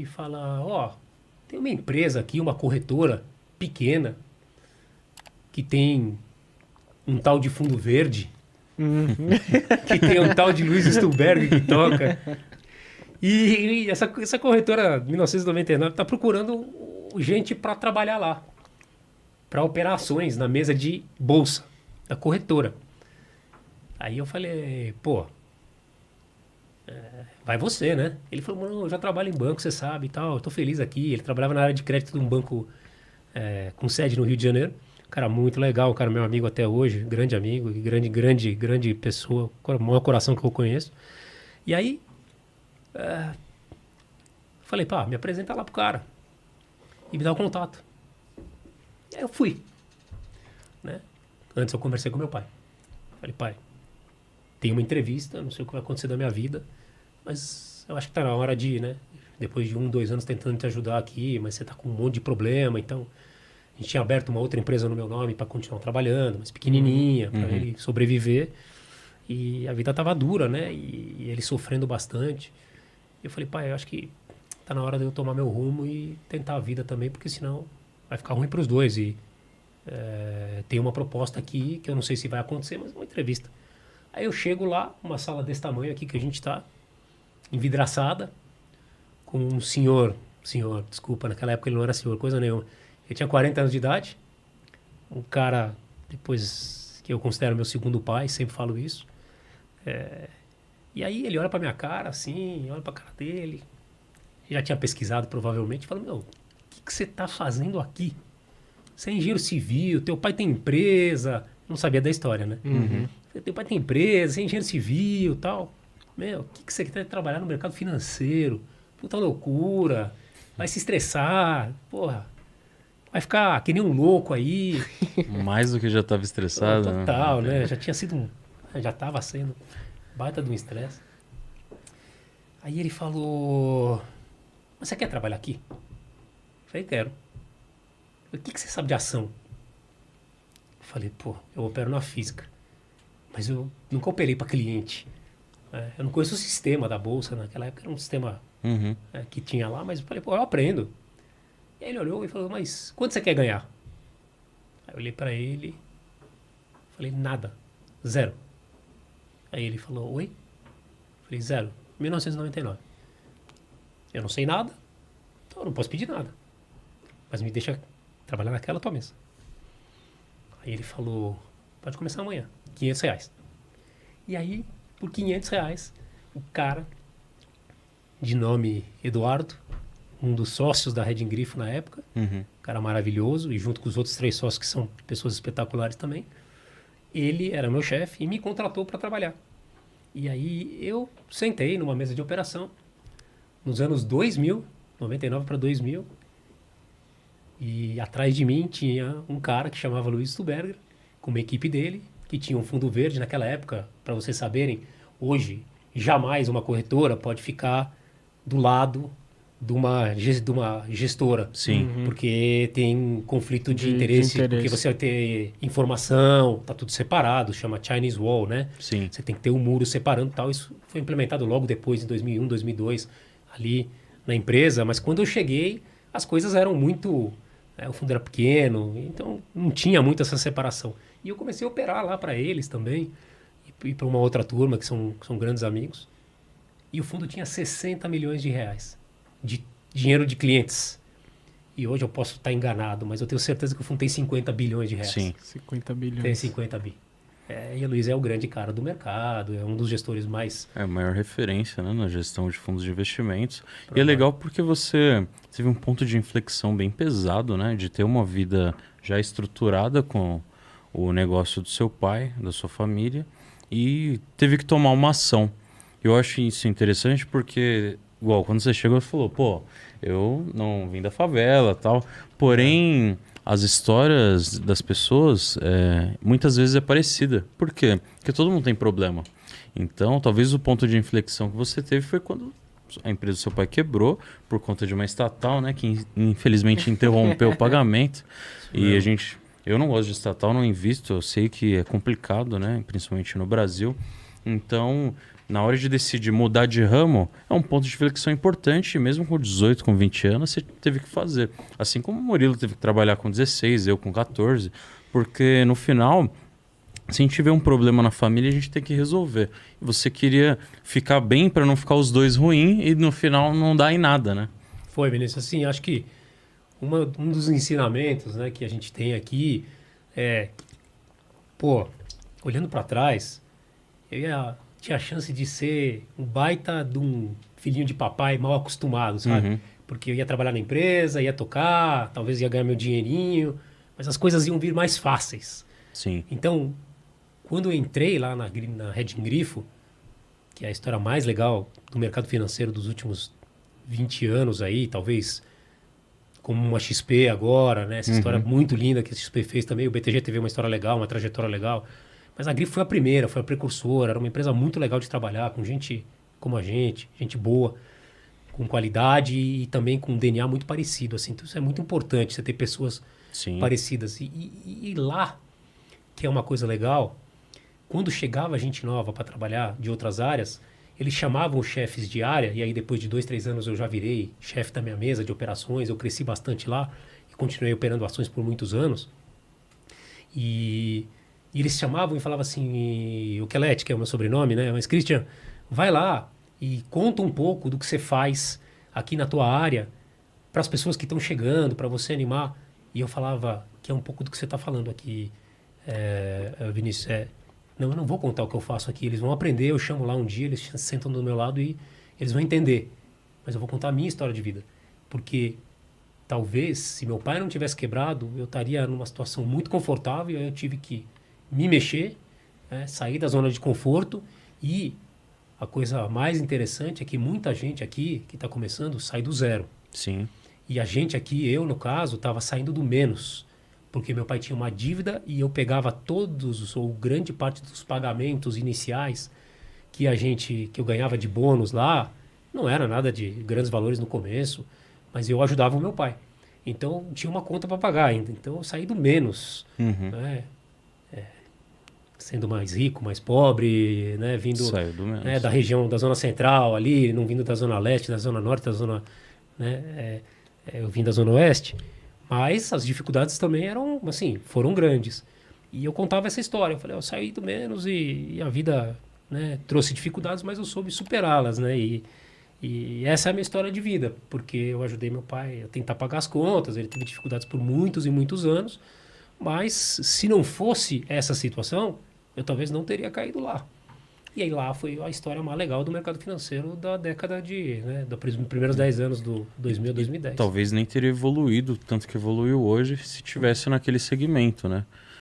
e fala: Ó, oh, tem uma empresa aqui, uma corretora pequena, que tem um tal de fundo verde, uhum. que tem um tal de Luiz Stuberg que toca. E, e essa, essa corretora, 1999, está procurando gente para trabalhar lá, para operações na mesa de bolsa da corretora. Aí eu falei, pô, é, vai você, né? Ele falou, mano, eu já trabalho em banco, você sabe e tal, eu tô feliz aqui. Ele trabalhava na área de crédito de um banco é, com sede no Rio de Janeiro. cara muito legal, cara meu amigo até hoje, grande amigo, grande, grande, grande pessoa, maior coração que eu conheço. E aí, é, falei, pá, me apresenta lá pro cara e me dá o contato. E aí eu fui, né? Antes eu conversei com meu pai. Falei, pai, tem uma entrevista, não sei o que vai acontecer da minha vida mas eu acho que está na hora de, né? Depois de um, dois anos tentando te ajudar aqui, mas você está com um monte de problema, então a gente tinha aberto uma outra empresa no meu nome para continuar trabalhando, mas pequenininha, para uhum. ele sobreviver. E a vida estava dura, né? E, e, ele sofrendo bastante. Eu falei, pai, eu acho que tá na hora de eu tomar meu rumo e tentar a vida também, porque senão vai ficar ruim para os dois. E é, tem uma proposta aqui que eu não sei se vai acontecer, mas uma entrevista. Aí eu chego lá, uma sala desse tamanho aqui que a gente está, envidraçada com um senhor, senhor, desculpa, naquela época ele não era senhor, coisa nenhuma. Ele tinha 40 anos de idade, um cara, depois que eu considero meu segundo pai, sempre falo isso. É, e aí ele olha para minha cara assim, olha para cara dele, já tinha pesquisado provavelmente, fala: Meu, o que você tá fazendo aqui? Você é engenheiro civil, teu pai tem empresa. Não sabia da história, né? Uhum. Teu pai tem empresa, você é engenheiro civil tal. Meu, o que, que você quer trabalhar no mercado financeiro? Puta loucura. Vai se estressar. Porra. Vai ficar que nem um louco aí. Mais do que já estava estressado. Né? Total, né? né? Já tinha sido um. Já estava sendo baita de um estresse. Aí ele falou: Mas você quer trabalhar aqui? Eu falei: Quero. O que, que você sabe de ação? Eu falei: Pô, eu opero na física, mas eu nunca operei para cliente. É, eu não conheço o sistema da bolsa, naquela época era um sistema uhum. é, que tinha lá, mas eu falei, pô, eu aprendo. E aí ele olhou e falou, mas quanto você quer ganhar? Aí eu olhei para ele, falei, nada, zero. Aí ele falou, oi? falei, zero, 1999. Eu não sei nada, então eu não posso pedir nada. Mas me deixa trabalhar naquela tua mesa. Aí ele falou, pode começar amanhã, 500 reais. E aí por 500 reais. O cara, de nome Eduardo, um dos sócios da Reding Grifo na época, uhum. cara maravilhoso, e junto com os outros três sócios que são pessoas espetaculares também, ele era meu chefe e me contratou para trabalhar. E aí eu sentei numa mesa de operação nos anos 2000, 99 para 2000, e atrás de mim tinha um cara que chamava Luiz Stuberger, com uma equipe dele, que tinha um fundo verde naquela época, para vocês saberem, hoje jamais uma corretora pode ficar do lado de uma, de uma gestora. Sim. Uhum. Porque tem conflito de, de interesse, de interesse. porque você vai ter informação, tá tudo separado, chama Chinese Wall, né? Sim. Você tem que ter um muro separando tal. Isso foi implementado logo depois, em 2001, 2002, ali na empresa. Mas quando eu cheguei, as coisas eram muito né? O fundo era pequeno, então não tinha muito essa separação. E eu comecei a operar lá para eles também, e, e para uma outra turma, que são, que são grandes amigos. E o fundo tinha 60 milhões de reais de dinheiro de clientes. E hoje eu posso estar enganado, mas eu tenho certeza que o fundo tem 50 bilhões de reais. Sim. 50 bilhões. Tem 50 bilhões. É, e a Luiz é o grande cara do mercado, é um dos gestores mais. É a maior referência né, na gestão de fundos de investimentos. E é uhum. legal porque você teve um ponto de inflexão bem pesado, né? De ter uma vida já estruturada com o negócio do seu pai, da sua família, e teve que tomar uma ação. Eu acho isso interessante porque, igual, quando você chegou, você falou, pô, eu não vim da favela tal. Porém. É as histórias das pessoas é, muitas vezes é parecida. Por quê? Porque todo mundo tem problema. Então, talvez o ponto de inflexão que você teve foi quando a empresa do seu pai quebrou por conta de uma estatal, né? Que infelizmente interrompeu o pagamento. e é. a gente. Eu não gosto de estatal, não invisto, eu sei que é complicado, né? Principalmente no Brasil. Então, na hora de decidir mudar de ramo, é um ponto de reflexão importante, mesmo com 18, com 20 anos, você teve que fazer. Assim como o Murilo teve que trabalhar com 16, eu com 14, porque no final, se a gente tiver um problema na família, a gente tem que resolver. Você queria ficar bem para não ficar os dois ruim e no final não dá em nada, né? Foi, Vinícius. Assim, acho que uma, um dos ensinamentos né, que a gente tem aqui é, pô, olhando para trás, eu ia tinha a chance de ser um baita de um filhinho de papai mal acostumado, sabe? Uhum. Porque eu ia trabalhar na empresa, ia tocar, talvez ia ganhar meu dinheirinho, mas as coisas iam vir mais fáceis. Sim. Então, quando eu entrei lá na, na Reding Grifo, que é a história mais legal do mercado financeiro dos últimos 20 anos aí, talvez como uma XP agora, né? Essa uhum. história muito linda que a XP fez também. O BTG teve uma história legal, uma trajetória legal. Mas a Grifo foi a primeira, foi a precursora, era uma empresa muito legal de trabalhar, com gente como a gente, gente boa, com qualidade e também com um DNA muito parecido. Assim. Então isso é muito importante, você ter pessoas Sim. parecidas. E, e, e lá, que é uma coisa legal, quando chegava gente nova para trabalhar de outras áreas, eles chamavam os chefes de área, e aí depois de dois, três anos eu já virei chefe da minha mesa de operações, eu cresci bastante lá e continuei operando ações por muitos anos. E e eles chamavam e falavam assim, o Kelete, que é o meu sobrenome, né? Mas, Christian, vai lá e conta um pouco do que você faz aqui na tua área para as pessoas que estão chegando, para você animar. E eu falava que é um pouco do que você está falando aqui, é, Vinícius. É, não, eu não vou contar o que eu faço aqui. Eles vão aprender, eu chamo lá um dia, eles sentam do meu lado e eles vão entender. Mas eu vou contar a minha história de vida. Porque talvez, se meu pai não tivesse quebrado, eu estaria numa situação muito confortável e eu tive que me mexer, né? sair da zona de conforto e a coisa mais interessante é que muita gente aqui que está começando sai do zero. Sim. E a gente aqui, eu no caso, estava saindo do menos. Porque meu pai tinha uma dívida e eu pegava todos, ou grande parte dos pagamentos iniciais que a gente, que eu ganhava de bônus lá, não era nada de grandes valores no começo, mas eu ajudava o meu pai. Então tinha uma conta para pagar ainda. Então eu saí do menos. Uhum. Né? É, sendo mais rico, mais pobre, né? Vindo né? da região, da zona central ali, não vindo da zona leste, da zona norte, da zona... Né? É, é, eu vim da zona oeste. Mas as dificuldades também eram, assim, foram grandes. E eu contava essa história. Eu falei, eu saí do menos e, e a vida né, trouxe dificuldades, mas eu soube superá-las, né? E, e essa é a minha história de vida, porque eu ajudei meu pai a tentar pagar as contas, ele teve dificuldades por muitos e muitos anos, mas se não fosse essa situação, eu talvez não teria caído lá. E aí lá foi a história mais legal do mercado financeiro da década de, né, dos primeiros 10 anos do 2000 a 2010. Talvez nem teria evoluído tanto que evoluiu hoje se tivesse naquele segmento, né?